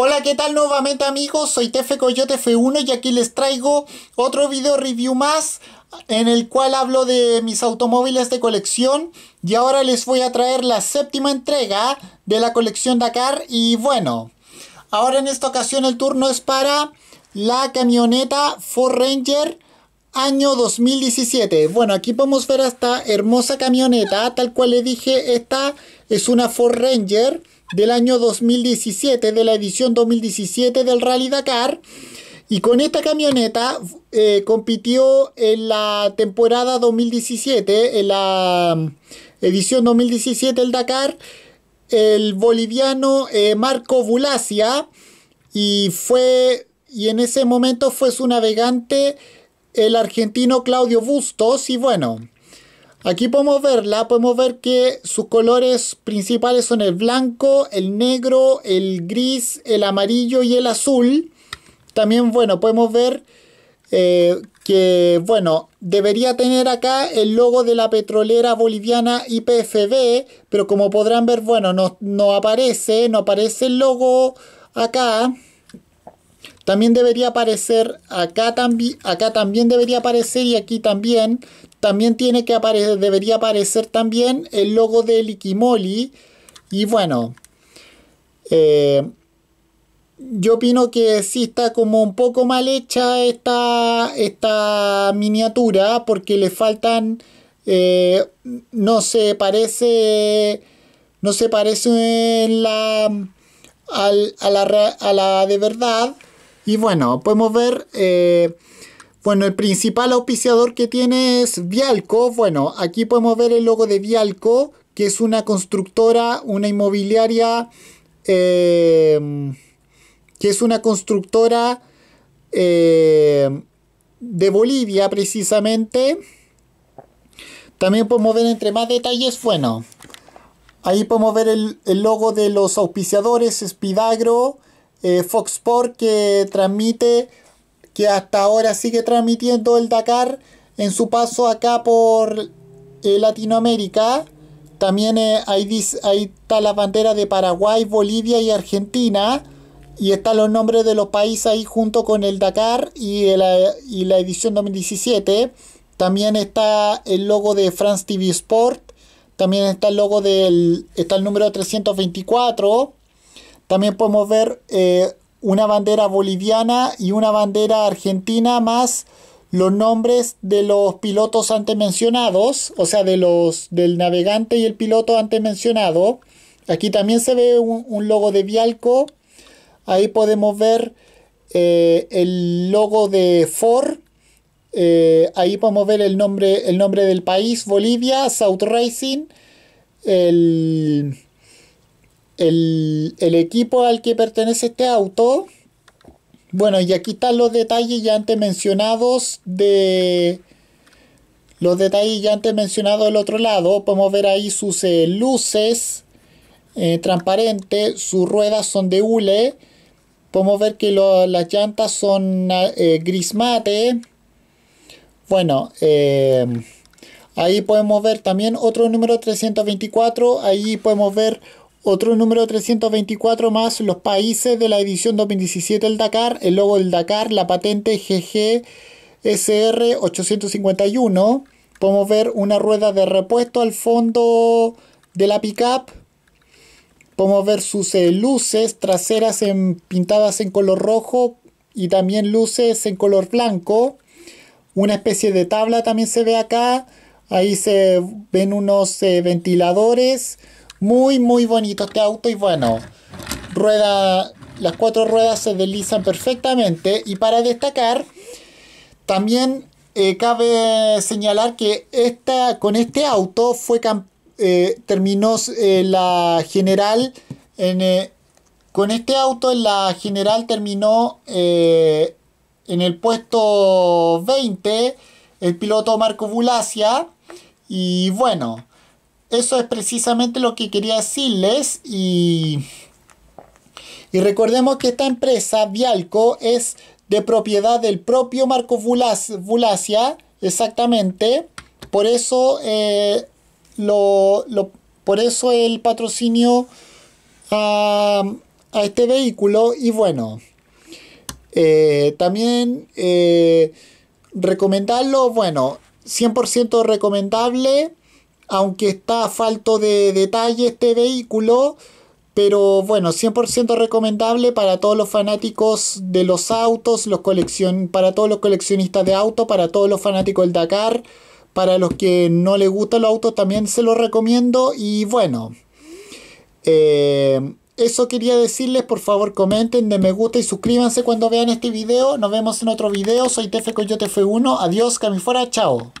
Hola, ¿qué tal nuevamente amigos? Soy Tefe Coyote F1 y aquí les traigo otro video review más en el cual hablo de mis automóviles de colección y ahora les voy a traer la séptima entrega de la colección Dakar y bueno, ahora en esta ocasión el turno es para la camioneta Ford Ranger año 2017. Bueno, aquí podemos ver esta hermosa camioneta, tal cual le dije, esta es una Ford Ranger del año 2017, de la edición 2017 del Rally Dakar. Y con esta camioneta eh, compitió en la temporada 2017, en la mm, edición 2017 del Dakar, el boliviano eh, Marco Bulacia. Y fue, y en ese momento fue su navegante el argentino Claudio Bustos. Y bueno, Aquí podemos verla, podemos ver que sus colores principales son el blanco, el negro, el gris, el amarillo y el azul. También, bueno, podemos ver eh, que, bueno, debería tener acá el logo de la petrolera boliviana IPFB, pero como podrán ver, bueno, no, aparece, no aparece el logo acá. También debería aparecer acá, también acá también debería aparecer y aquí también. También tiene que aparecer, debería aparecer también el logo de Likimoli. Y bueno, eh, yo opino que sí está como un poco mal hecha esta, esta miniatura porque le faltan, eh, no se parece, no se parece en la, al, a, la, a, la, de verdad. Y bueno, podemos ver... Eh, bueno, el principal auspiciador que tiene es Vialco. Bueno, aquí podemos ver el logo de Vialco, que es una constructora, una inmobiliaria, eh, que es una constructora eh, de Bolivia precisamente. También podemos ver entre más detalles, bueno, ahí podemos ver el, logo de los auspiciadores, Spidagro, eh, Foxport que transmite que hasta ahora sigue transmitiendo el Dakar en su paso acá por eh, Latinoamérica. También hay eh, ahí, está la bandera de Paraguay, Bolivia y Argentina. Y están los nombres de los países ahí junto con el Dakar y, eh, la edición 2017. También está el logo de France TV Sport. También está el logo del. está el número 324. También podemos ver una bandera boliviana y una bandera argentina más los nombres de los pilotos antes mencionados, o sea, de los del navegante y el piloto antes mencionado. Aquí también se ve un, logo de Vialco. Ahí podemos ver eh, el logo de Ford. Eh, ahí podemos ver el nombre, el nombre del país, Bolivia, South Racing, el, el, equipo al que pertenece este auto. Bueno, y aquí están los detalles ya antes mencionados de los detalles ya antes mencionados del otro lado. Podemos ver ahí sus eh, luces eh, transparentes, sus ruedas son de hule. Podemos ver que las llantas son eh, gris mate. Bueno, em, ahí podemos ver también otro número 324. Ahí podemos ver otro número 324 más los países de la edición 2017 del Dakar, el logo del Dakar, la patente GGSR 851. Podemos ver una rueda de repuesto al fondo de la pickup. Podemos ver sus eh, luces traseras pintadas en color rojo y también luces en color blanco. Una especie de tabla también se ve acá. Ahí se ven unos eh, ventiladores muy, muy bonito este auto y bueno, rueda, las cuatro ruedas se deslizan perfectamente y para destacar, también eh, cabe señalar que esta, con este auto fue eh, terminó eh, la general en, con este auto la general terminó en el puesto 20 el piloto Marco Bulacia y bueno eso es precisamente lo que quería decirles y, y recordemos que esta empresa, Vialco, es de propiedad del propio Marco Vulacia exactamente. Por eso, eh, lo, por eso el patrocinio a, este vehículo. Y bueno, eh, también eh, recomendarlo, bueno, 100% recomendable aunque está falto de detalle este vehículo, pero bueno, 100% recomendable para todos los fanáticos de los autos, los para todos los coleccionistas de autos, para todos los fanáticos del Dakar, para los que no les gustan los autos también se los recomiendo y bueno. Eh, eso quería decirles, por favor comenten, den me gusta y suscríbanse cuando vean este video. Nos vemos en otro video. Soy Tefe Coyote F1. Adiós, Camifuera, chao.